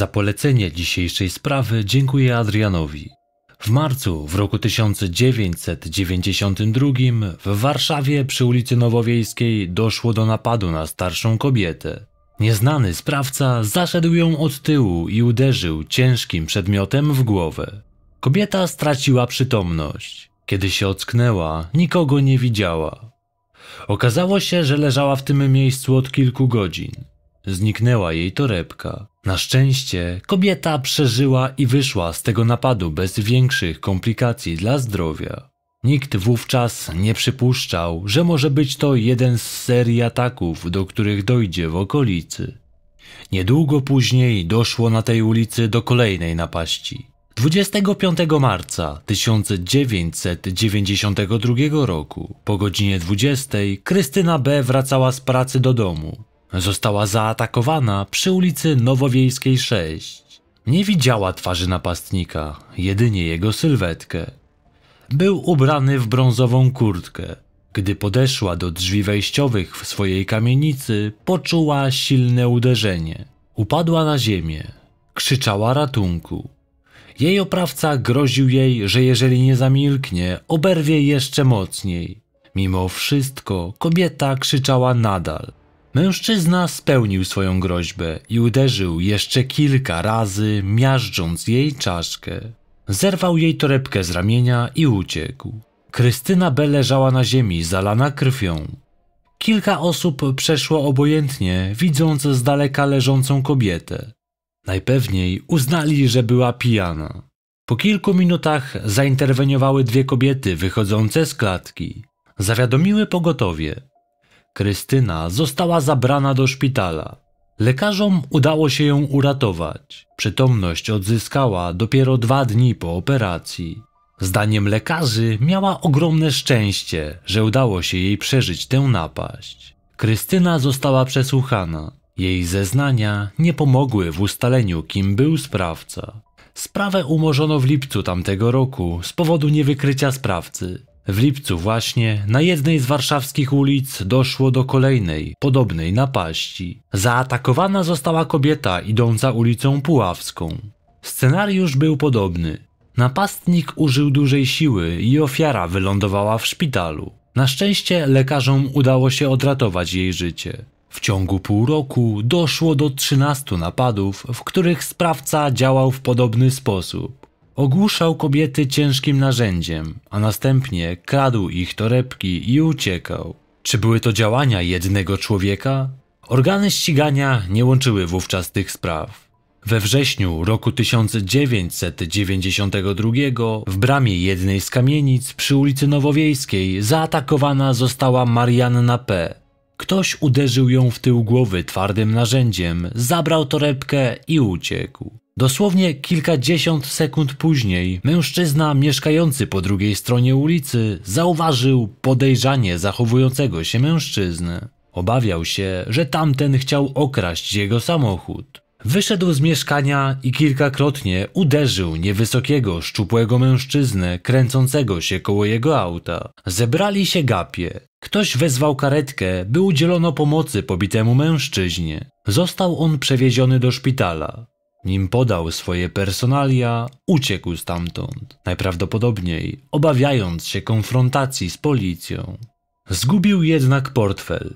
Za polecenie dzisiejszej sprawy dziękuję Adrianowi. W marcu w roku 1992 w Warszawie przy ulicy Nowowiejskiej doszło do napadu na starszą kobietę. Nieznany sprawca zaszedł ją od tyłu i uderzył ciężkim przedmiotem w głowę. Kobieta straciła przytomność. Kiedy się ocknęła, nikogo nie widziała. Okazało się, że leżała w tym miejscu od kilku godzin. Zniknęła jej torebka. Na szczęście kobieta przeżyła i wyszła z tego napadu bez większych komplikacji dla zdrowia. Nikt wówczas nie przypuszczał, że może być to jeden z serii ataków, do których dojdzie w okolicy. Niedługo później doszło na tej ulicy do kolejnej napaści. 25 marca 1992 roku po godzinie 20 Krystyna B wracała z pracy do domu. Została zaatakowana przy ulicy Nowowiejskiej 6. Nie widziała twarzy napastnika, jedynie jego sylwetkę. Był ubrany w brązową kurtkę. Gdy podeszła do drzwi wejściowych w swojej kamienicy, poczuła silne uderzenie. Upadła na ziemię. Krzyczała ratunku. Jej oprawca groził jej, że jeżeli nie zamilknie, oberwie jeszcze mocniej. Mimo wszystko kobieta krzyczała nadal. Mężczyzna spełnił swoją groźbę i uderzył jeszcze kilka razy, miażdżąc jej czaszkę. Zerwał jej torebkę z ramienia i uciekł. Krystyna B leżała na ziemi, zalana krwią. Kilka osób przeszło obojętnie, widząc z daleka leżącą kobietę. Najpewniej uznali, że była pijana. Po kilku minutach zainterweniowały dwie kobiety wychodzące z klatki. Zawiadomiły pogotowie. Krystyna została zabrana do szpitala. Lekarzom udało się ją uratować. Przytomność odzyskała dopiero dwa dni po operacji. Zdaniem lekarzy miała ogromne szczęście, że udało się jej przeżyć tę napaść. Krystyna została przesłuchana. Jej zeznania nie pomogły w ustaleniu, kim był sprawca. Sprawę umorzono w lipcu tamtego roku z powodu niewykrycia sprawcy. W lipcu właśnie na jednej z warszawskich ulic doszło do kolejnej, podobnej napaści. Zaatakowana została kobieta idąca ulicą Puławską. Scenariusz był podobny. Napastnik użył dużej siły i ofiara wylądowała w szpitalu. Na szczęście lekarzom udało się odratować jej życie. W ciągu pół roku doszło do 13 napadów, w których sprawca działał w podobny sposób. Ogłuszał kobiety ciężkim narzędziem, a następnie kradł ich torebki i uciekał. Czy były to działania jednego człowieka? Organy ścigania nie łączyły wówczas tych spraw. We wrześniu roku 1992 w bramie jednej z kamienic przy ulicy Nowowiejskiej zaatakowana została Marianna P. Ktoś uderzył ją w tył głowy twardym narzędziem, zabrał torebkę i uciekł. Dosłownie kilkadziesiąt sekund później mężczyzna mieszkający po drugiej stronie ulicy zauważył podejrzanie zachowującego się mężczyznę. Obawiał się, że tamten chciał okraść jego samochód. Wyszedł z mieszkania i kilkakrotnie uderzył niewysokiego, szczupłego mężczyznę kręcącego się koło jego auta. Zebrali się gapie. Ktoś wezwał karetkę, by udzielono pomocy pobitemu mężczyźnie. Został on przewieziony do szpitala. Nim podał swoje personalia, uciekł stamtąd, najprawdopodobniej obawiając się konfrontacji z policją. Zgubił jednak portfel.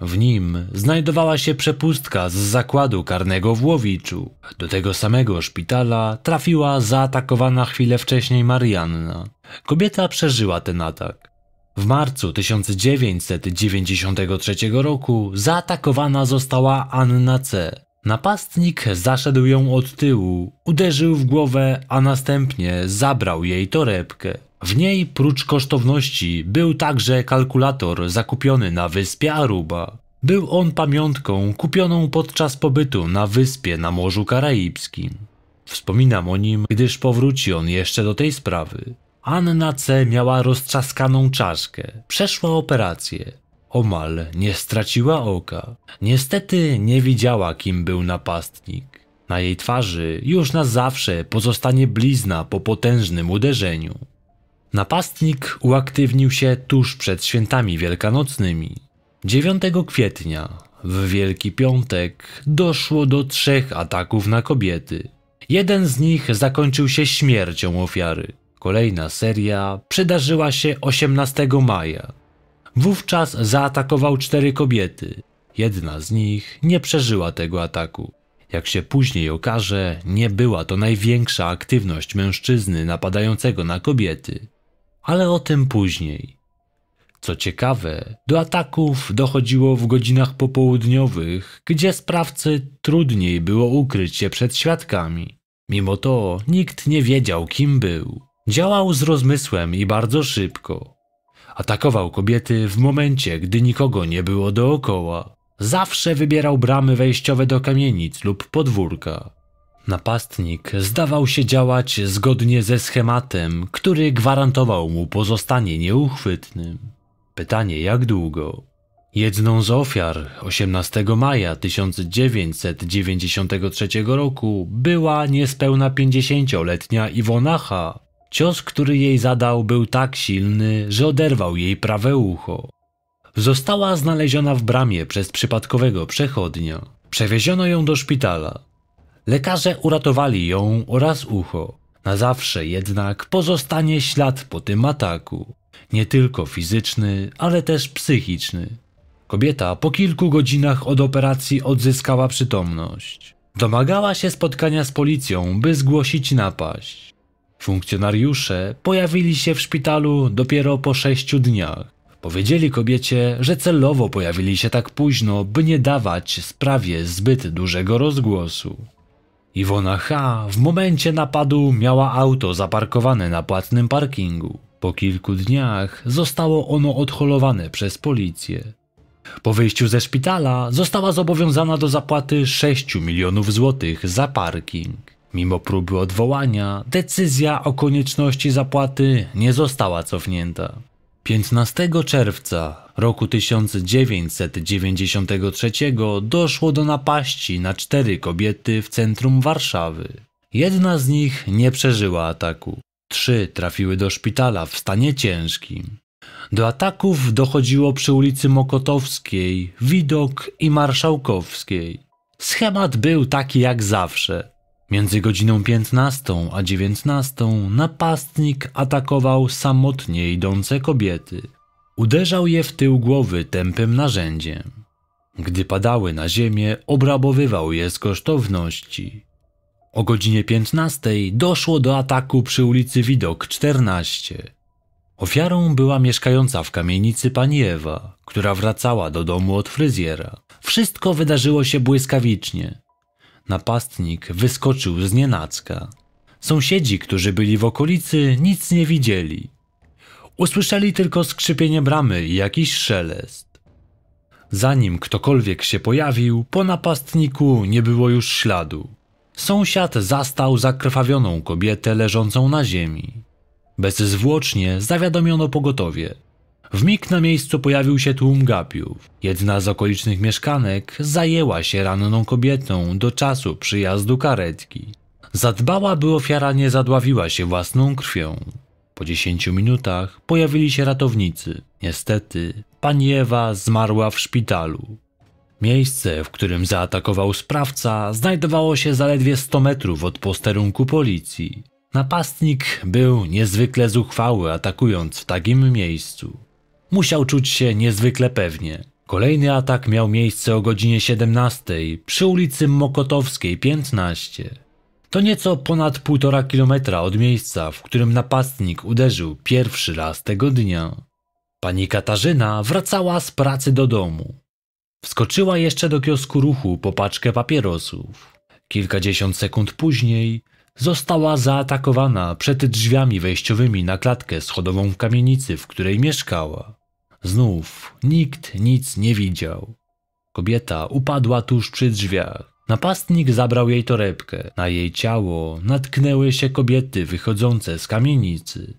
W nim znajdowała się przepustka z zakładu karnego w Łowiczu. Do tego samego szpitala trafiła zaatakowana chwilę wcześniej Marianna. Kobieta przeżyła ten atak. W marcu 1993 roku zaatakowana została Anna C., Napastnik zaszedł ją od tyłu, uderzył w głowę, a następnie zabrał jej torebkę. W niej, prócz kosztowności, był także kalkulator zakupiony na wyspie Aruba. Był on pamiątką kupioną podczas pobytu na wyspie na Morzu Karaibskim. Wspominam o nim, gdyż powróci on jeszcze do tej sprawy. Anna C. miała roztrzaskaną czaszkę. Przeszła operację. Omal nie straciła oka. Niestety nie widziała, kim był napastnik. Na jej twarzy już na zawsze pozostanie blizna po potężnym uderzeniu. Napastnik uaktywnił się tuż przed świętami wielkanocnymi. 9 kwietnia, w Wielki Piątek, doszło do trzech ataków na kobiety. Jeden z nich zakończył się śmiercią ofiary. Kolejna seria przydarzyła się 18 maja. Wówczas zaatakował cztery kobiety. Jedna z nich nie przeżyła tego ataku. Jak się później okaże, nie była to największa aktywność mężczyzny napadającego na kobiety. Ale o tym później. Co ciekawe, do ataków dochodziło w godzinach popołudniowych, gdzie sprawcy trudniej było ukryć się przed świadkami. Mimo to nikt nie wiedział, kim był. Działał z rozmysłem i bardzo szybko. Atakował kobiety w momencie, gdy nikogo nie było dookoła. Zawsze wybierał bramy wejściowe do kamienic lub podwórka. Napastnik zdawał się działać zgodnie ze schematem, który gwarantował mu pozostanie nieuchwytnym. Pytanie jak długo? Jedną z ofiar 18 maja 1993 roku była niespełna 50-letnia Iwona H., Cios, który jej zadał, był tak silny, że oderwał jej prawe ucho. Została znaleziona w bramie przez przypadkowego przechodnia. Przewieziono ją do szpitala. Lekarze uratowali ją oraz ucho. Na zawsze jednak pozostanie ślad po tym ataku. Nie tylko fizyczny, ale też psychiczny. Kobieta po kilku godzinach od operacji odzyskała przytomność. Domagała się spotkania z policją, by zgłosić napaść. Funkcjonariusze pojawili się w szpitalu dopiero po sześciu dniach. Powiedzieli kobiecie, że celowo pojawili się tak późno, by nie dawać sprawie zbyt dużego rozgłosu. Iwona H. w momencie napadu miała auto zaparkowane na płatnym parkingu. Po kilku dniach zostało ono odholowane przez policję. Po wyjściu ze szpitala została zobowiązana do zapłaty 6 milionów złotych za parking. Mimo próby odwołania, decyzja o konieczności zapłaty nie została cofnięta. 15 czerwca roku 1993 doszło do napaści na cztery kobiety w centrum Warszawy. Jedna z nich nie przeżyła ataku. Trzy trafiły do szpitala w stanie ciężkim. Do ataków dochodziło przy ulicy Mokotowskiej, Widok i Marszałkowskiej. Schemat był taki jak zawsze. Między godziną 15 a 19 napastnik atakował samotnie idące kobiety. Uderzał je w tył głowy tępym narzędziem. Gdy padały na ziemię, obrabowywał je z kosztowności. O godzinie 15 doszło do ataku przy ulicy Widok 14. Ofiarą była mieszkająca w kamienicy pani Ewa, która wracała do domu od fryzjera. Wszystko wydarzyło się błyskawicznie. Napastnik wyskoczył z nienacka. Sąsiedzi, którzy byli w okolicy, nic nie widzieli. Usłyszeli tylko skrzypienie bramy i jakiś szelest. Zanim ktokolwiek się pojawił, po napastniku nie było już śladu. Sąsiad zastał zakrwawioną kobietę leżącą na ziemi. Bezzwłocznie zawiadomiono pogotowie. W mig na miejscu pojawił się tłum gapiów. Jedna z okolicznych mieszkanek zajęła się ranną kobietą do czasu przyjazdu karetki. Zadbała, by ofiara nie zadławiła się własną krwią. Po 10 minutach pojawili się ratownicy. Niestety, pani Ewa zmarła w szpitalu. Miejsce, w którym zaatakował sprawca, znajdowało się zaledwie 100 metrów od posterunku policji. Napastnik był niezwykle zuchwały, atakując w takim miejscu musiał czuć się niezwykle pewnie. Kolejny atak miał miejsce o godzinie 17 przy ulicy Mokotowskiej 15. To nieco ponad półtora kilometra od miejsca, w którym napastnik uderzył pierwszy raz tego dnia. Pani Katarzyna wracała z pracy do domu. Wskoczyła jeszcze do kiosku ruchu po paczkę papierosów. Kilkadziesiąt sekund później została zaatakowana przed drzwiami wejściowymi na klatkę schodową w kamienicy, w której mieszkała. Znów nikt nic nie widział. Kobieta upadła tuż przy drzwiach. Napastnik zabrał jej torebkę. Na jej ciało natknęły się kobiety wychodzące z kamienicy.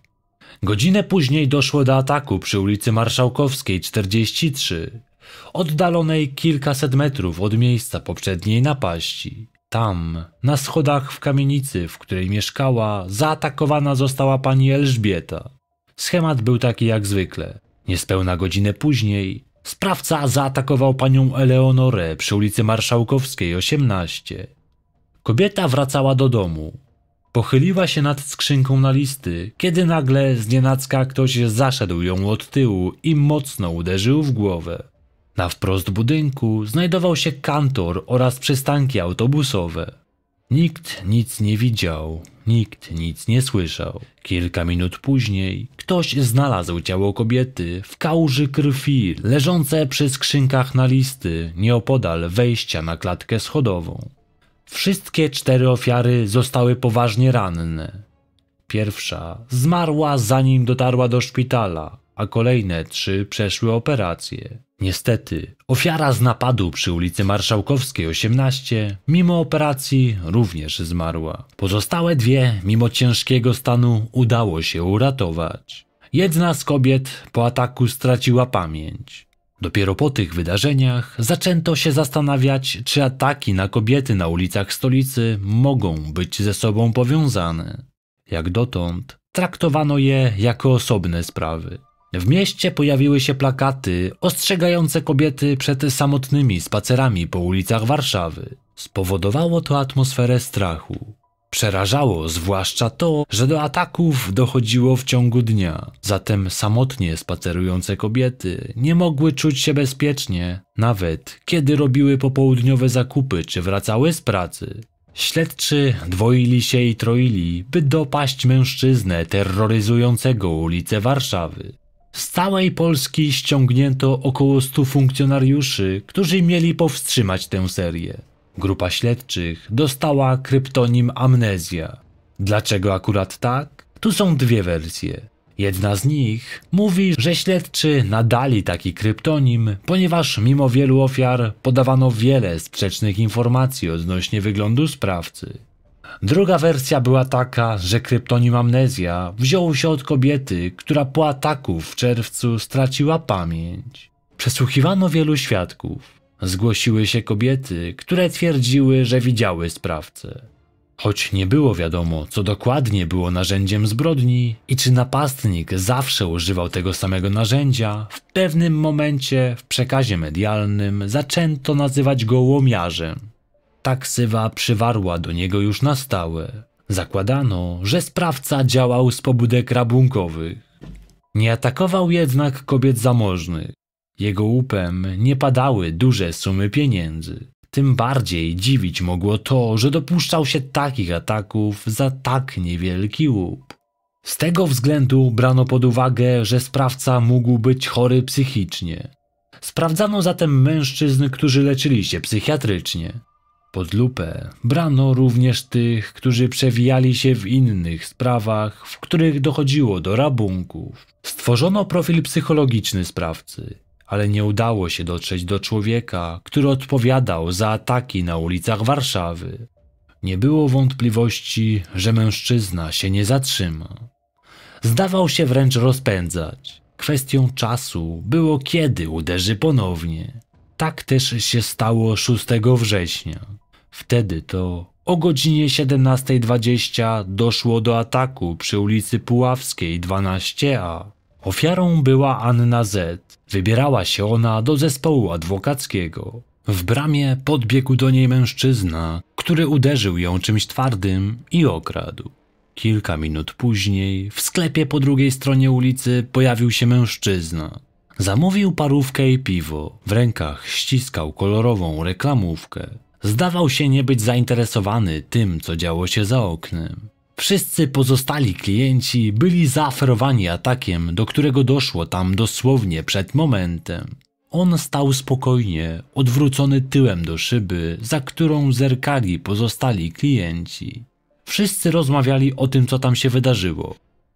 Godzinę później doszło do ataku przy ulicy Marszałkowskiej 43, oddalonej kilkaset metrów od miejsca poprzedniej napaści. Tam, na schodach w kamienicy, w której mieszkała, zaatakowana została pani Elżbieta. Schemat był taki jak zwykle. Niespełna godzinę później sprawca zaatakował panią Eleonorę przy ulicy Marszałkowskiej 18. Kobieta wracała do domu. Pochyliła się nad skrzynką na listy, kiedy nagle z nienacka ktoś zaszedł ją od tyłu i mocno uderzył w głowę. Na wprost budynku znajdował się kantor oraz przystanki autobusowe. Nikt nic nie widział, nikt nic nie słyszał. Kilka minut później ktoś znalazł ciało kobiety w kałuży krwi, leżące przy skrzynkach na listy, nieopodal wejścia na klatkę schodową. Wszystkie cztery ofiary zostały poważnie ranne. Pierwsza zmarła zanim dotarła do szpitala, a kolejne trzy przeszły operację. Niestety, ofiara z napadu przy ulicy Marszałkowskiej 18, mimo operacji, również zmarła. Pozostałe dwie, mimo ciężkiego stanu, udało się uratować. Jedna z kobiet po ataku straciła pamięć. Dopiero po tych wydarzeniach zaczęto się zastanawiać, czy ataki na kobiety na ulicach stolicy mogą być ze sobą powiązane. Jak dotąd traktowano je jako osobne sprawy. W mieście pojawiły się plakaty ostrzegające kobiety przed samotnymi spacerami po ulicach Warszawy. Spowodowało to atmosferę strachu. Przerażało zwłaszcza to, że do ataków dochodziło w ciągu dnia, zatem samotnie spacerujące kobiety nie mogły czuć się bezpiecznie, nawet kiedy robiły popołudniowe zakupy czy wracały z pracy. Śledczy dwoili się i troili, by dopaść mężczyznę terroryzującego ulice Warszawy. Z całej Polski ściągnięto około 100 funkcjonariuszy, którzy mieli powstrzymać tę serię. Grupa śledczych dostała kryptonim Amnezja. Dlaczego akurat tak? Tu są dwie wersje. Jedna z nich mówi, że śledczy nadali taki kryptonim, ponieważ mimo wielu ofiar podawano wiele sprzecznych informacji odnośnie wyglądu sprawcy. Druga wersja była taka, że kryptonim amnezja wziął się od kobiety, która po ataku w czerwcu straciła pamięć. Przesłuchiwano wielu świadków. Zgłosiły się kobiety, które twierdziły, że widziały sprawcę. Choć nie było wiadomo, co dokładnie było narzędziem zbrodni i czy napastnik zawsze używał tego samego narzędzia, w pewnym momencie w przekazie medialnym zaczęto nazywać go łomiarzem. Taksywa przywarła do niego już na stałe. Zakładano, że sprawca działał z pobudek rabunkowych. Nie atakował jednak kobiet zamożnych. Jego łupem nie padały duże sumy pieniędzy. Tym bardziej dziwić mogło to, że dopuszczał się takich ataków za tak niewielki łup. Z tego względu brano pod uwagę, że sprawca mógł być chory psychicznie. Sprawdzano zatem mężczyzn, którzy leczyli się psychiatrycznie. Pod lupę brano również tych, którzy przewijali się w innych sprawach, w których dochodziło do rabunków. Stworzono profil psychologiczny sprawcy, ale nie udało się dotrzeć do człowieka, który odpowiadał za ataki na ulicach Warszawy. Nie było wątpliwości, że mężczyzna się nie zatrzyma. Zdawał się wręcz rozpędzać. Kwestią czasu było kiedy uderzy ponownie tak też się stało 6 września. Wtedy to o godzinie 17.20 doszło do ataku przy ulicy Puławskiej 12A. Ofiarą była Anna Z. Wybierała się ona do zespołu adwokackiego. W bramie podbiegł do niej mężczyzna, który uderzył ją czymś twardym i okradł. Kilka minut później w sklepie po drugiej stronie ulicy pojawił się mężczyzna. Zamówił parówkę i piwo. W rękach ściskał kolorową reklamówkę. Zdawał się nie być zainteresowany tym, co działo się za oknem. Wszyscy pozostali klienci byli zaaferowani atakiem, do którego doszło tam dosłownie przed momentem. On stał spokojnie, odwrócony tyłem do szyby, za którą zerkali pozostali klienci. Wszyscy rozmawiali o tym, co tam się wydarzyło.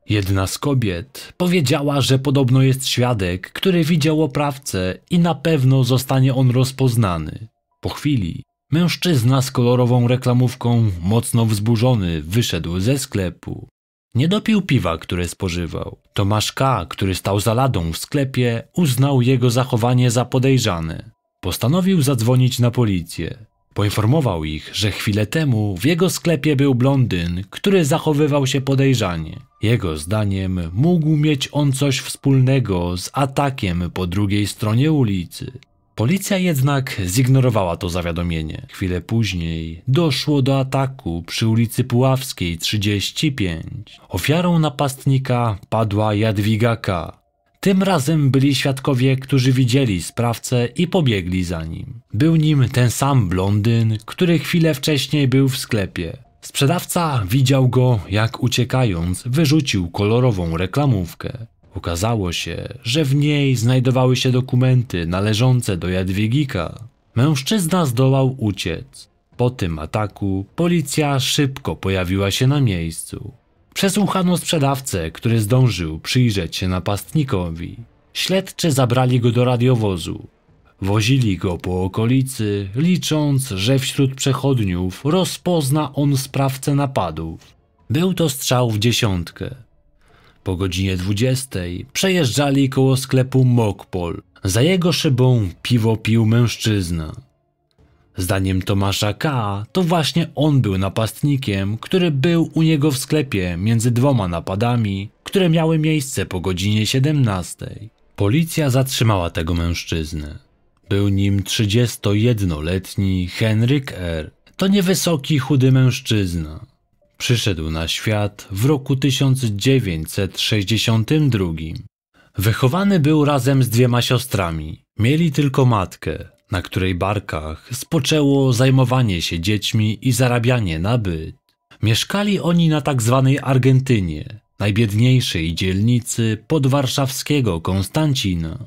Jedna z kobiet powiedziała, że podobno jest świadek, który widział oprawcę i na pewno zostanie on rozpoznany. Po chwili mężczyzna z kolorową reklamówką, mocno wzburzony, wyszedł ze sklepu. Nie dopił piwa, które spożywał. Tomasz K., który stał za ladą w sklepie, uznał jego zachowanie za podejrzane. Postanowił zadzwonić na policję. Poinformował ich, że chwilę temu w jego sklepie był blondyn, który zachowywał się podejrzanie. Jego zdaniem mógł mieć on coś wspólnego z atakiem po drugiej stronie ulicy. Policja jednak zignorowała to zawiadomienie. Chwilę później doszło do ataku przy ulicy Puławskiej 35. Ofiarą napastnika padła Jadwiga K., tym razem byli świadkowie, którzy widzieli sprawcę i pobiegli za nim. Był nim ten sam blondyn, który chwilę wcześniej był w sklepie. Sprzedawca widział go, jak uciekając wyrzucił kolorową reklamówkę. Okazało się, że w niej znajdowały się dokumenty należące do Jadwigika. Mężczyzna zdołał uciec. Po tym ataku policja szybko pojawiła się na miejscu. Przesłuchano sprzedawcę, który zdążył przyjrzeć się napastnikowi. Śledczy zabrali go do radiowozu. Wozili go po okolicy, licząc, że wśród przechodniów rozpozna on sprawcę napadów. Był to strzał w dziesiątkę. Po godzinie dwudziestej przejeżdżali koło sklepu Mokpol. Za jego szybą piwo pił mężczyzna. Zdaniem Tomasza K. to właśnie on był napastnikiem, który był u niego w sklepie między dwoma napadami, które miały miejsce po godzinie 17. Policja zatrzymała tego mężczyznę. Był nim 31-letni Henryk R. To niewysoki, chudy mężczyzna. Przyszedł na świat w roku 1962. Wychowany był razem z dwiema siostrami. Mieli tylko matkę, na której barkach spoczęło zajmowanie się dziećmi i zarabianie na byt. Mieszkali oni na tak zwanej Argentynie, najbiedniejszej dzielnicy podwarszawskiego Konstancina.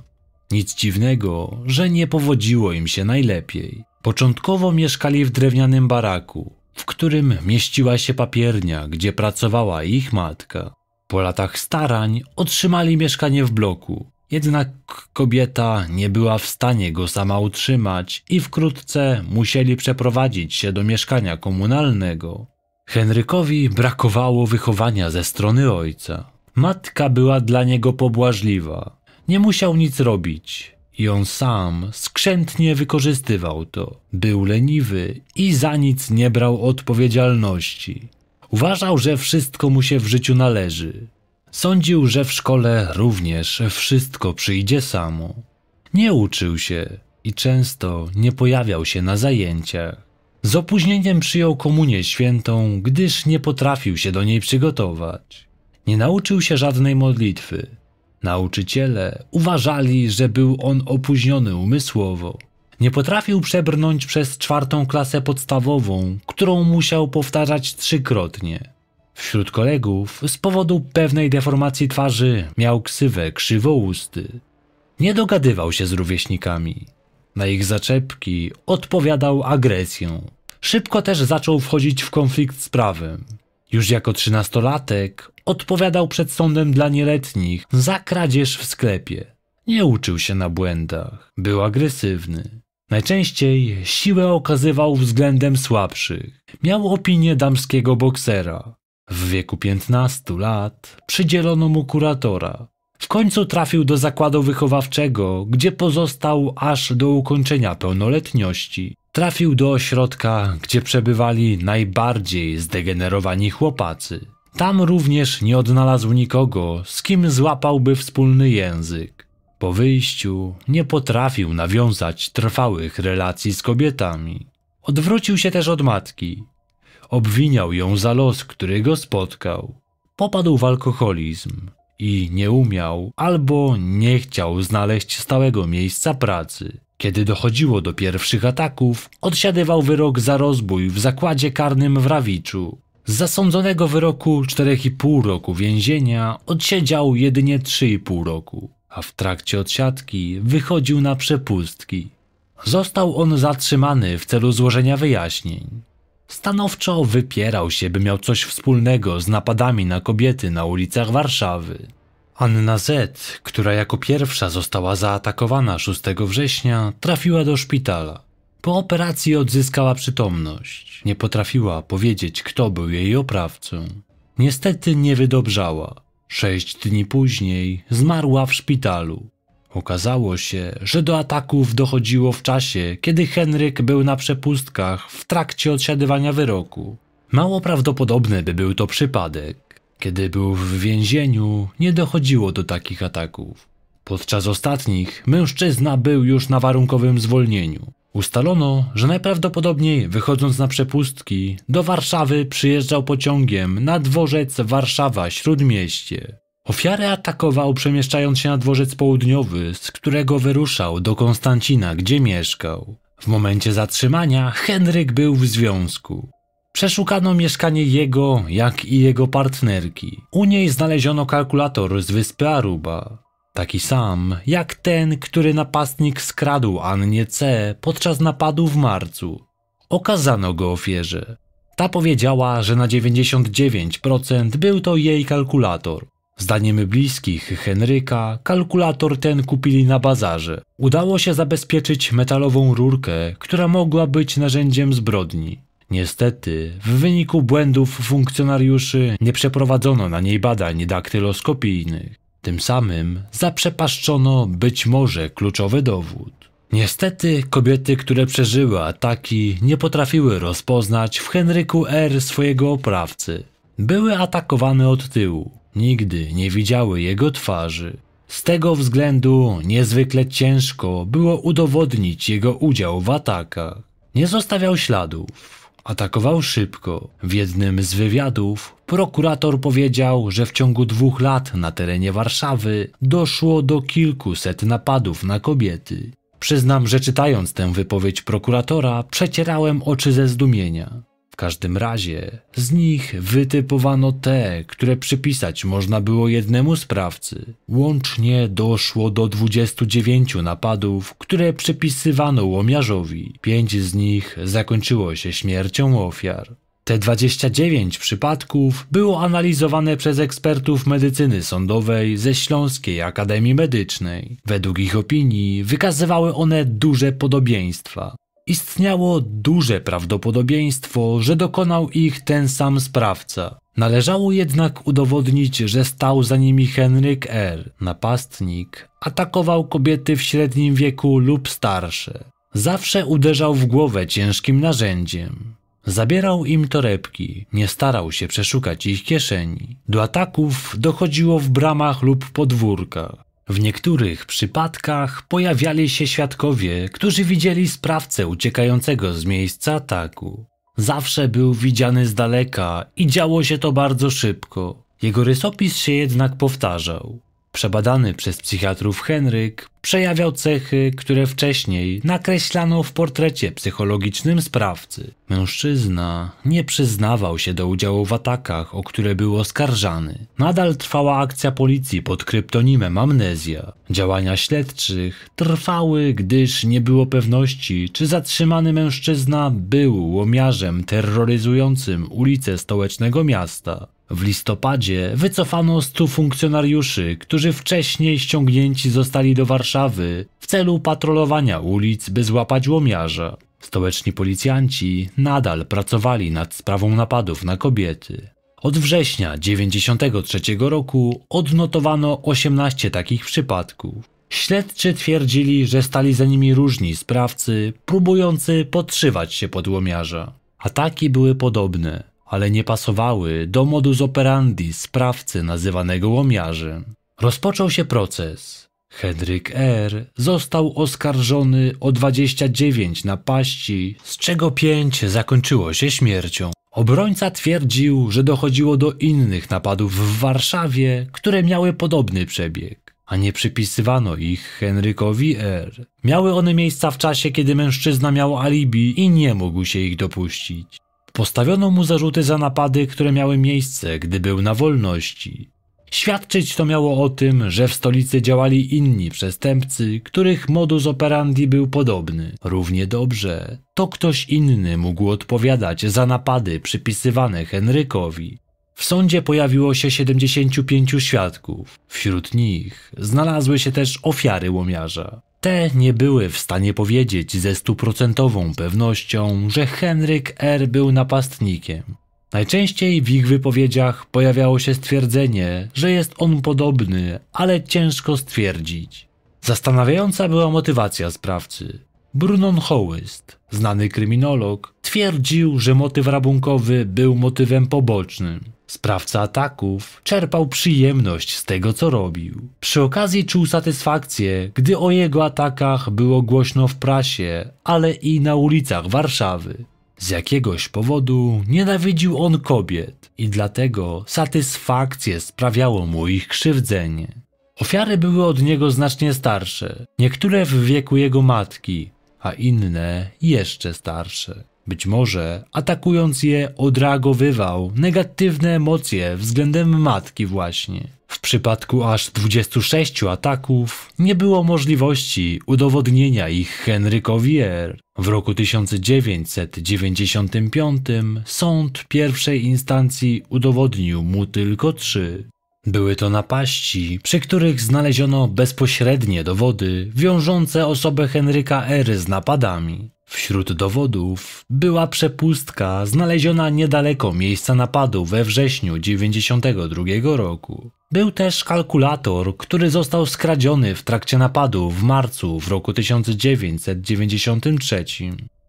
Nic dziwnego, że nie powodziło im się najlepiej. Początkowo mieszkali w drewnianym baraku, w którym mieściła się papiernia, gdzie pracowała ich matka. Po latach starań otrzymali mieszkanie w bloku, jednak kobieta nie była w stanie go sama utrzymać i wkrótce musieli przeprowadzić się do mieszkania komunalnego. Henrykowi brakowało wychowania ze strony ojca. Matka była dla niego pobłażliwa. Nie musiał nic robić. I on sam skrzętnie wykorzystywał to. Był leniwy i za nic nie brał odpowiedzialności. Uważał, że wszystko mu się w życiu należy. Sądził, że w szkole również wszystko przyjdzie samo. Nie uczył się i często nie pojawiał się na zajęciach. Z opóźnieniem przyjął komunię świętą, gdyż nie potrafił się do niej przygotować. Nie nauczył się żadnej modlitwy. Nauczyciele uważali, że był on opóźniony umysłowo. Nie potrafił przebrnąć przez czwartą klasę podstawową, którą musiał powtarzać trzykrotnie. Wśród kolegów z powodu pewnej deformacji twarzy miał ksywę krzywousty. Nie dogadywał się z rówieśnikami. Na ich zaczepki odpowiadał agresją. Szybko też zaczął wchodzić w konflikt z prawem. Już jako trzynastolatek odpowiadał przed sądem dla nieletnich za kradzież w sklepie. Nie uczył się na błędach, był agresywny. Najczęściej siłę okazywał względem słabszych. Miał opinię damskiego boksera. W wieku 15 lat przydzielono mu kuratora. W końcu trafił do zakładu wychowawczego, gdzie pozostał aż do ukończenia pełnoletności. Trafił do ośrodka, gdzie przebywali najbardziej zdegenerowani chłopacy. Tam również nie odnalazł nikogo, z kim złapałby wspólny język. Po wyjściu nie potrafił nawiązać trwałych relacji z kobietami. Odwrócił się też od matki. Obwiniał ją za los, który go spotkał. Popadł w alkoholizm i nie umiał albo nie chciał znaleźć stałego miejsca pracy. Kiedy dochodziło do pierwszych ataków, odsiadywał wyrok za rozbój w zakładzie karnym w Rawiczu. Z zasądzonego wyroku 4,5 roku więzienia odsiedział jedynie 3,5 roku, a w trakcie odsiadki wychodził na przepustki. Został on zatrzymany w celu złożenia wyjaśnień. Stanowczo wypierał się, by miał coś wspólnego z napadami na kobiety na ulicach Warszawy. Anna Z., która jako pierwsza została zaatakowana 6 września, trafiła do szpitala. Po operacji odzyskała przytomność. Nie potrafiła powiedzieć, kto był jej oprawcą. Niestety nie wydobrzała. Sześć dni później zmarła w szpitalu. Okazało się, że do ataków dochodziło w czasie, kiedy Henryk był na przepustkach w trakcie odsiadywania wyroku. Mało prawdopodobne by był to przypadek. Kiedy był w więzieniu, nie dochodziło do takich ataków. Podczas ostatnich mężczyzna był już na warunkowym zwolnieniu. Ustalono, że najprawdopodobniej wychodząc na przepustki, do Warszawy przyjeżdżał pociągiem na dworzec Warszawa Śródmieście. Ofiarę atakował przemieszczając się na dworzec południowy, z którego wyruszał do Konstancina, gdzie mieszkał. W momencie zatrzymania Henryk był w związku. Przeszukano mieszkanie jego, jak i jego partnerki. U niej znaleziono kalkulator z wyspy Aruba. Taki sam, jak ten, który napastnik skradł Annie C. podczas napadu w marcu. Okazano go ofierze. Ta powiedziała, że na 99% był to jej kalkulator. Zdaniem bliskich Henryka, kalkulator ten kupili na bazarze. Udało się zabezpieczyć metalową rurkę, która mogła być narzędziem zbrodni. Niestety, w wyniku błędów funkcjonariuszy nie przeprowadzono na niej badań daktyloskopijnych. Tym samym zaprzepaszczono być może kluczowy dowód. Niestety kobiety, które przeżyły ataki, nie potrafiły rozpoznać w Henryku R. swojego oprawcy. Były atakowane od tyłu. Nigdy nie widziały jego twarzy. Z tego względu niezwykle ciężko było udowodnić jego udział w atakach. Nie zostawiał śladów. Atakował szybko. W jednym z wywiadów prokurator powiedział, że w ciągu dwóch lat na terenie Warszawy doszło do kilkuset napadów na kobiety. Przyznam, że czytając tę wypowiedź prokuratora, przecierałem oczy ze zdumienia. W każdym razie z nich wytypowano te, które przypisać można było jednemu sprawcy. Łącznie doszło do 29 napadów, które przypisywano łomiarzowi. Pięć z nich zakończyło się śmiercią ofiar. Te 29 przypadków było analizowane przez ekspertów medycyny sądowej ze Śląskiej Akademii Medycznej. Według ich opinii wykazywały one duże podobieństwa. Istniało duże prawdopodobieństwo, że dokonał ich ten sam sprawca. Należało jednak udowodnić, że stał za nimi Henryk R., napastnik, atakował kobiety w średnim wieku lub starsze. Zawsze uderzał w głowę ciężkim narzędziem. Zabierał im torebki, nie starał się przeszukać ich kieszeni. Do ataków dochodziło w bramach lub podwórkach. W niektórych przypadkach pojawiali się świadkowie, którzy widzieli sprawcę uciekającego z miejsca ataku. Zawsze był widziany z daleka i działo się to bardzo szybko. Jego rysopis się jednak powtarzał. Przebadany przez psychiatrów Henryk przejawiał cechy, które wcześniej nakreślano w portrecie psychologicznym sprawcy. Mężczyzna nie przyznawał się do udziału w atakach, o które był oskarżany. Nadal trwała akcja policji pod kryptonimem Amnezja. Działania śledczych trwały, gdyż nie było pewności, czy zatrzymany mężczyzna był łomiarzem terroryzującym ulice stołecznego miasta. W listopadzie wycofano 100 funkcjonariuszy, którzy wcześniej ściągnięci zostali do Warszawy w celu patrolowania ulic, by złapać łomiarza. Stołeczni policjanci nadal pracowali nad sprawą napadów na kobiety. Od września 1993 roku odnotowano 18 takich przypadków. Śledczy twierdzili, że stali za nimi różni sprawcy, próbujący podszywać się pod łomiarza. Ataki były podobne ale nie pasowały do modus operandi sprawcy nazywanego łomiarzem. Rozpoczął się proces. Henryk R. został oskarżony o 29 napaści, z czego 5 zakończyło się śmiercią. Obrońca twierdził, że dochodziło do innych napadów w Warszawie, które miały podobny przebieg, a nie przypisywano ich Henrykowi R. Miały one miejsca w czasie, kiedy mężczyzna miał alibi i nie mógł się ich dopuścić. Postawiono mu zarzuty za napady, które miały miejsce, gdy był na wolności. Świadczyć to miało o tym, że w stolicy działali inni przestępcy, których modus operandi był podobny. Równie dobrze, to ktoś inny mógł odpowiadać za napady przypisywane Henrykowi. W sądzie pojawiło się 75 świadków. Wśród nich znalazły się też ofiary łomiarza. Te nie były w stanie powiedzieć ze stuprocentową pewnością, że Henryk R. był napastnikiem. Najczęściej w ich wypowiedziach pojawiało się stwierdzenie, że jest on podobny, ale ciężko stwierdzić. Zastanawiająca była motywacja sprawcy. Brunon Hoist, znany kryminolog, twierdził, że motyw rabunkowy był motywem pobocznym. Sprawca ataków czerpał przyjemność z tego, co robił. Przy okazji czuł satysfakcję, gdy o jego atakach było głośno w prasie, ale i na ulicach Warszawy. Z jakiegoś powodu nienawidził on kobiet i dlatego satysfakcję sprawiało mu ich krzywdzenie. Ofiary były od niego znacznie starsze, niektóre w wieku jego matki, a inne jeszcze starsze. Być może, atakując je, odreagowywał negatywne emocje względem matki właśnie. W przypadku aż 26 ataków nie było możliwości udowodnienia ich Henrykowi R. W roku 1995 sąd pierwszej instancji udowodnił mu tylko trzy. Były to napaści, przy których znaleziono bezpośrednie dowody wiążące osobę Henryka R. z napadami. Wśród dowodów była przepustka znaleziona niedaleko miejsca napadu we wrześniu 92 roku. Był też kalkulator, który został skradziony w trakcie napadu w marcu w roku 1993.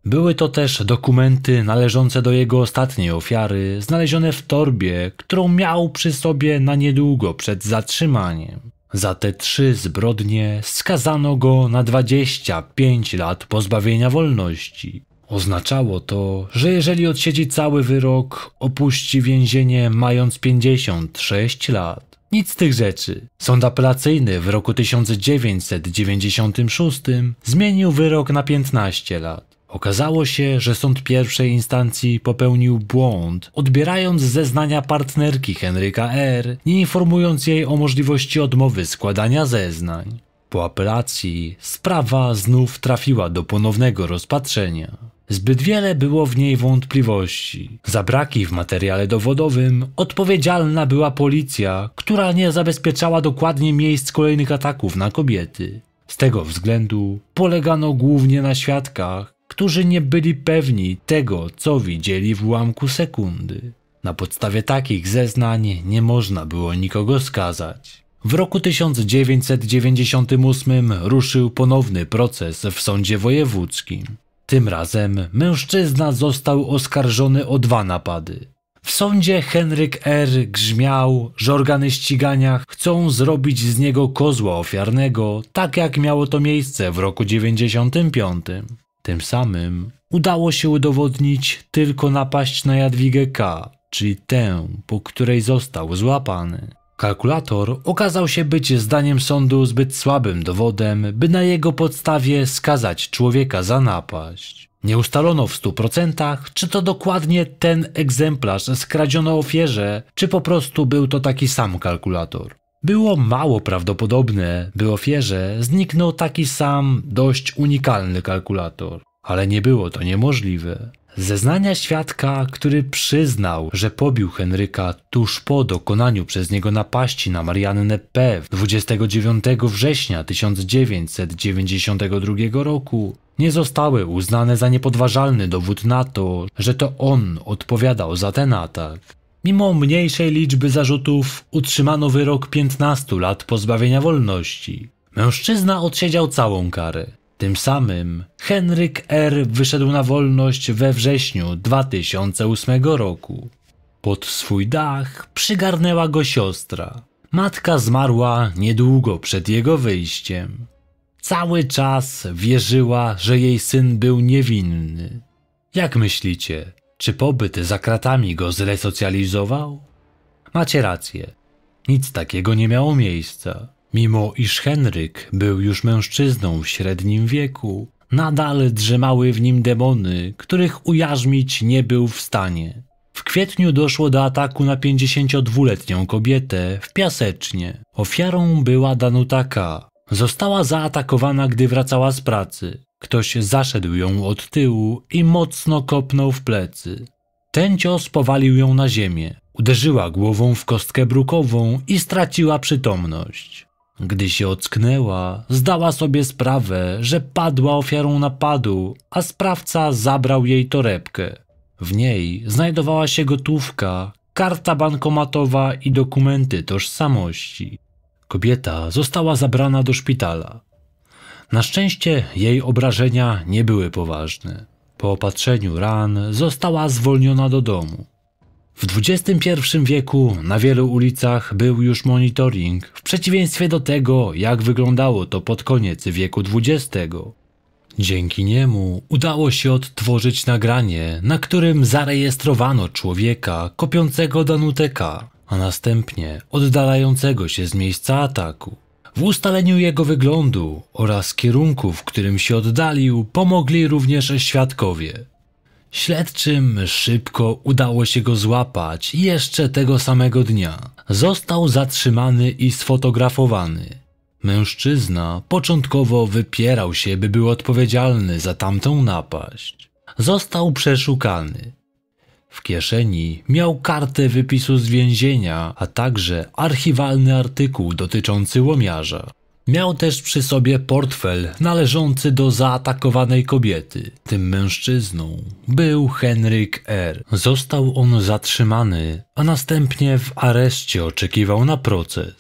Były to też dokumenty należące do jego ostatniej ofiary, znalezione w torbie, którą miał przy sobie na niedługo przed zatrzymaniem. Za te trzy zbrodnie skazano go na 25 lat pozbawienia wolności. Oznaczało to, że jeżeli odsiedzi cały wyrok, opuści więzienie mając 56 lat. Nic z tych rzeczy. Sąd apelacyjny w roku 1996 zmienił wyrok na 15 lat. Okazało się, że sąd pierwszej instancji popełnił błąd, odbierając zeznania partnerki Henryka R., nie informując jej o możliwości odmowy składania zeznań. Po apelacji sprawa znów trafiła do ponownego rozpatrzenia. Zbyt wiele było w niej wątpliwości. Za braki w materiale dowodowym odpowiedzialna była policja, która nie zabezpieczała dokładnie miejsc kolejnych ataków na kobiety. Z tego względu polegano głównie na świadkach, którzy nie byli pewni tego, co widzieli w ułamku sekundy. Na podstawie takich zeznań nie można było nikogo skazać. W roku 1998 ruszył ponowny proces w sądzie wojewódzkim. Tym razem mężczyzna został oskarżony o dwa napady. W sądzie Henryk R. grzmiał, że organy ścigania chcą zrobić z niego kozła ofiarnego, tak jak miało to miejsce w roku 1995. Tym samym udało się udowodnić tylko napaść na Jadwigę K., czyli tę, po której został złapany. Kalkulator okazał się być zdaniem sądu zbyt słabym dowodem, by na jego podstawie skazać człowieka za napaść. Nie ustalono w 100% czy to dokładnie ten egzemplarz skradziono ofierze, czy po prostu był to taki sam kalkulator było mało prawdopodobne, by ofierze zniknął taki sam, dość unikalny kalkulator. Ale nie było to niemożliwe. Zeznania świadka, który przyznał, że pobił Henryka tuż po dokonaniu przez niego napaści na Mariannę P. 29 września 1992 roku, nie zostały uznane za niepodważalny dowód na to, że to on odpowiadał za ten atak. Mimo mniejszej liczby zarzutów utrzymano wyrok 15 lat pozbawienia wolności. Mężczyzna odsiedział całą karę. Tym samym Henryk R. wyszedł na wolność we wrześniu 2008 roku. Pod swój dach przygarnęła go siostra. Matka zmarła niedługo przed jego wyjściem. Cały czas wierzyła, że jej syn był niewinny. Jak myślicie, czy pobyt za kratami go zresocjalizował? Macie rację. Nic takiego nie miało miejsca. Mimo iż Henryk był już mężczyzną w średnim wieku, nadal drzemały w nim demony, których ujarzmić nie był w stanie. W kwietniu doszło do ataku na 52-letnią kobietę w piasecznie. Ofiarą była K. Została zaatakowana, gdy wracała z pracy. Ktoś zaszedł ją od tyłu i mocno kopnął w plecy. Ten cios powalił ją na ziemię. Uderzyła głową w kostkę brukową i straciła przytomność. Gdy się ocknęła, zdała sobie sprawę, że padła ofiarą napadu, a sprawca zabrał jej torebkę. W niej znajdowała się gotówka, karta bankomatowa i dokumenty tożsamości. Kobieta została zabrana do szpitala. Na szczęście jej obrażenia nie były poważne. Po opatrzeniu ran została zwolniona do domu. W XXI wieku na wielu ulicach był już monitoring, w przeciwieństwie do tego, jak wyglądało to pod koniec wieku XX. Dzięki niemu udało się odtworzyć nagranie, na którym zarejestrowano człowieka kopiącego Danuteka, a następnie oddalającego się z miejsca ataku. W ustaleniu jego wyglądu oraz kierunku, w którym się oddalił, pomogli również świadkowie. Śledczym szybko udało się go złapać jeszcze tego samego dnia. Został zatrzymany i sfotografowany. Mężczyzna początkowo wypierał się, by był odpowiedzialny za tamtą napaść. Został przeszukany. W kieszeni miał kartę wypisu z więzienia, a także archiwalny artykuł dotyczący łomiarza. Miał też przy sobie portfel należący do zaatakowanej kobiety. Tym mężczyzną był Henryk R. Został on zatrzymany, a następnie w areszcie oczekiwał na proces.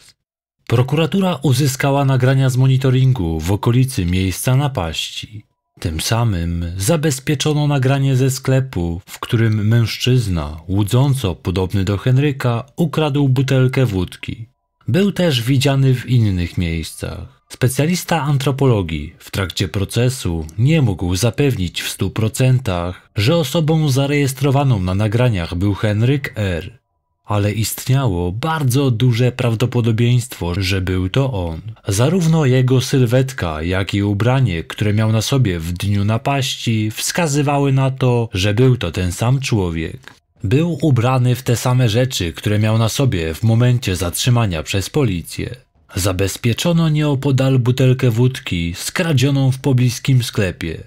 Prokuratura uzyskała nagrania z monitoringu w okolicy miejsca napaści. Tym samym zabezpieczono nagranie ze sklepu, w którym mężczyzna, łudząco podobny do Henryka, ukradł butelkę wódki. Był też widziany w innych miejscach. Specjalista antropologii w trakcie procesu nie mógł zapewnić w 100%, że osobą zarejestrowaną na nagraniach był Henryk R ale istniało bardzo duże prawdopodobieństwo, że był to on. Zarówno jego sylwetka, jak i ubranie, które miał na sobie w dniu napaści, wskazywały na to, że był to ten sam człowiek. Był ubrany w te same rzeczy, które miał na sobie w momencie zatrzymania przez policję. Zabezpieczono nieopodal butelkę wódki skradzioną w pobliskim sklepie.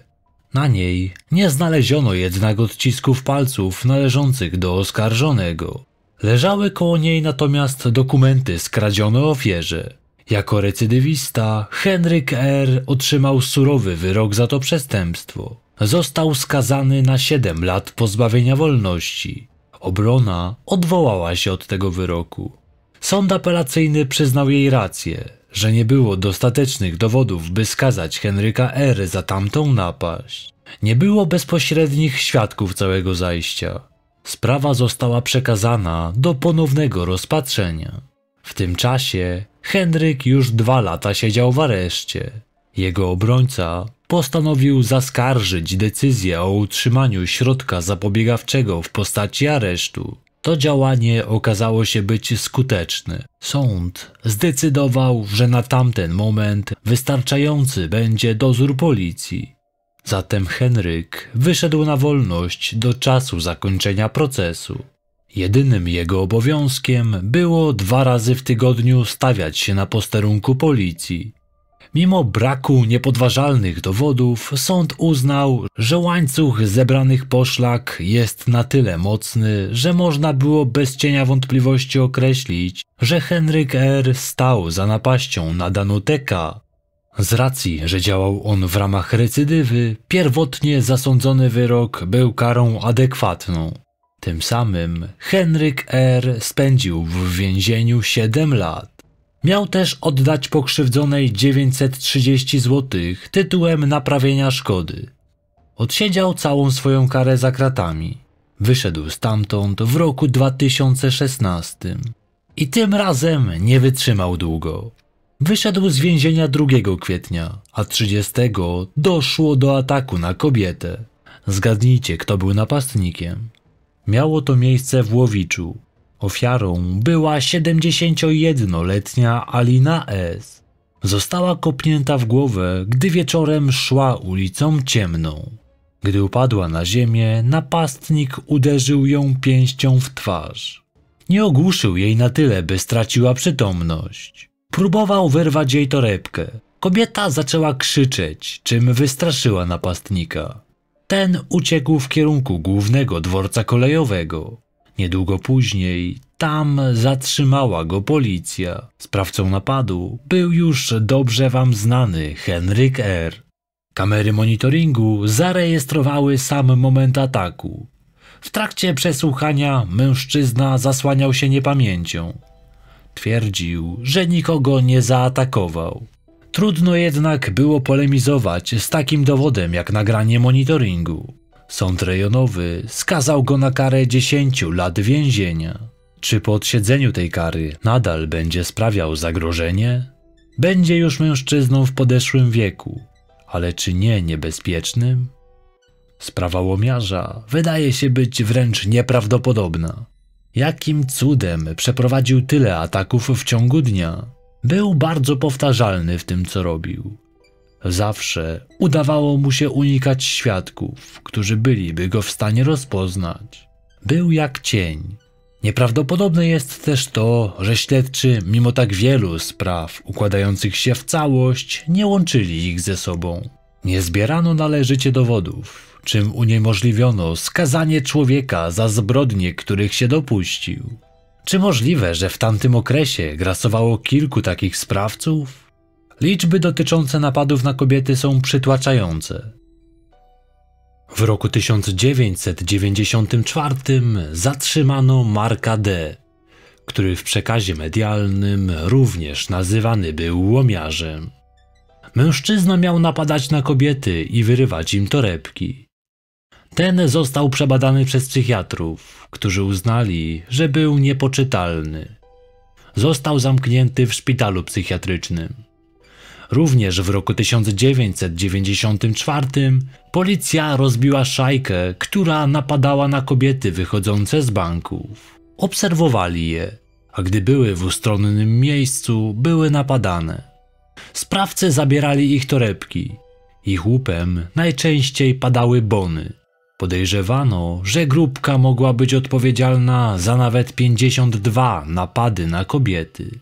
Na niej nie znaleziono jednak odcisków palców należących do oskarżonego. Leżały koło niej natomiast dokumenty skradzione ofierze. Jako recydywista Henryk R. otrzymał surowy wyrok za to przestępstwo. Został skazany na 7 lat pozbawienia wolności. Obrona odwołała się od tego wyroku. Sąd apelacyjny przyznał jej rację, że nie było dostatecznych dowodów, by skazać Henryka R. za tamtą napaść. Nie było bezpośrednich świadków całego zajścia. Sprawa została przekazana do ponownego rozpatrzenia. W tym czasie Henryk już dwa lata siedział w areszcie. Jego obrońca postanowił zaskarżyć decyzję o utrzymaniu środka zapobiegawczego w postaci aresztu. To działanie okazało się być skuteczne. Sąd zdecydował, że na tamten moment wystarczający będzie dozór policji. Zatem Henryk wyszedł na wolność do czasu zakończenia procesu. Jedynym jego obowiązkiem było dwa razy w tygodniu stawiać się na posterunku policji. Mimo braku niepodważalnych dowodów, sąd uznał, że łańcuch zebranych poszlak jest na tyle mocny, że można było bez cienia wątpliwości określić, że Henryk R. stał za napaścią na Danuteka, z racji, że działał on w ramach recydywy, pierwotnie zasądzony wyrok był karą adekwatną. Tym samym Henryk R. spędził w więzieniu 7 lat. Miał też oddać pokrzywdzonej 930 zł tytułem naprawienia szkody. Odsiedział całą swoją karę za kratami. Wyszedł stamtąd w roku 2016. I tym razem nie wytrzymał długo. Wyszedł z więzienia 2 kwietnia, a 30 doszło do ataku na kobietę. Zgadnijcie, kto był napastnikiem. Miało to miejsce w Łowiczu. Ofiarą była 71-letnia Alina S. Została kopnięta w głowę, gdy wieczorem szła ulicą ciemną. Gdy upadła na ziemię, napastnik uderzył ją pięścią w twarz. Nie ogłuszył jej na tyle, by straciła przytomność. Próbował wyrwać jej torebkę. Kobieta zaczęła krzyczeć, czym wystraszyła napastnika. Ten uciekł w kierunku głównego dworca kolejowego. Niedługo później tam zatrzymała go policja. Sprawcą napadu był już dobrze wam znany Henryk R. Kamery monitoringu zarejestrowały sam moment ataku. W trakcie przesłuchania mężczyzna zasłaniał się niepamięcią. Twierdził, że nikogo nie zaatakował. Trudno jednak było polemizować z takim dowodem jak nagranie monitoringu. Sąd rejonowy skazał go na karę 10 lat więzienia. Czy po odsiedzeniu tej kary nadal będzie sprawiał zagrożenie? Będzie już mężczyzną w podeszłym wieku, ale czy nie niebezpiecznym? Sprawa łomiarza wydaje się być wręcz nieprawdopodobna. Jakim cudem przeprowadził tyle ataków w ciągu dnia? Był bardzo powtarzalny w tym, co robił. Zawsze udawało mu się unikać świadków, którzy byliby go w stanie rozpoznać. Był jak cień. Nieprawdopodobne jest też to, że śledczy, mimo tak wielu spraw układających się w całość, nie łączyli ich ze sobą. Nie zbierano należycie dowodów, czym uniemożliwiono skazanie człowieka za zbrodnie, których się dopuścił. Czy możliwe, że w tamtym okresie grasowało kilku takich sprawców? Liczby dotyczące napadów na kobiety są przytłaczające. W roku 1994 zatrzymano Marka D., który w przekazie medialnym również nazywany był łomiarzem. Mężczyzna miał napadać na kobiety i wyrywać im torebki. Ten został przebadany przez psychiatrów, którzy uznali, że był niepoczytalny. Został zamknięty w szpitalu psychiatrycznym. Również w roku 1994 policja rozbiła szajkę, która napadała na kobiety wychodzące z banków. Obserwowali je, a gdy były w ustronnym miejscu, były napadane. Sprawcy zabierali ich torebki. Ich łupem najczęściej padały bony. Podejrzewano, że grupka mogła być odpowiedzialna za nawet 52 napady na kobiety.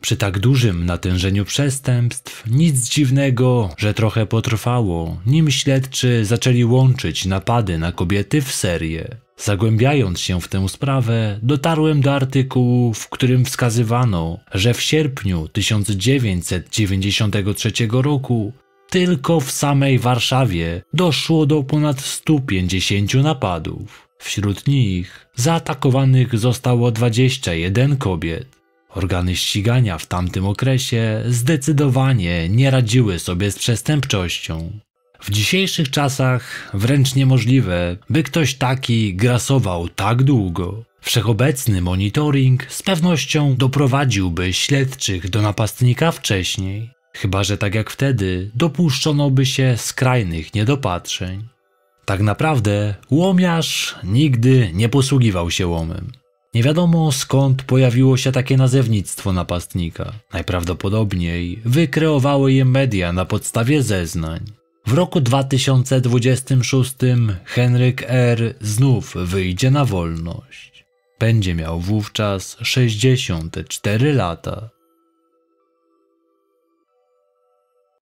Przy tak dużym natężeniu przestępstw nic dziwnego, że trochę potrwało, nim śledczy zaczęli łączyć napady na kobiety w serię. Zagłębiając się w tę sprawę, dotarłem do artykułu, w którym wskazywano, że w sierpniu 1993 roku tylko w samej Warszawie doszło do ponad 150 napadów. Wśród nich zaatakowanych zostało 21 kobiet. Organy ścigania w tamtym okresie zdecydowanie nie radziły sobie z przestępczością. W dzisiejszych czasach wręcz niemożliwe, by ktoś taki grasował tak długo. Wszechobecny monitoring z pewnością doprowadziłby śledczych do napastnika wcześniej. Chyba, że tak jak wtedy dopuszczono by się skrajnych niedopatrzeń. Tak naprawdę łomiarz nigdy nie posługiwał się łomem. Nie wiadomo skąd pojawiło się takie nazewnictwo napastnika. Najprawdopodobniej wykreowały je media na podstawie zeznań. W roku 2026 Henryk R. znów wyjdzie na wolność. Będzie miał wówczas 64 lata.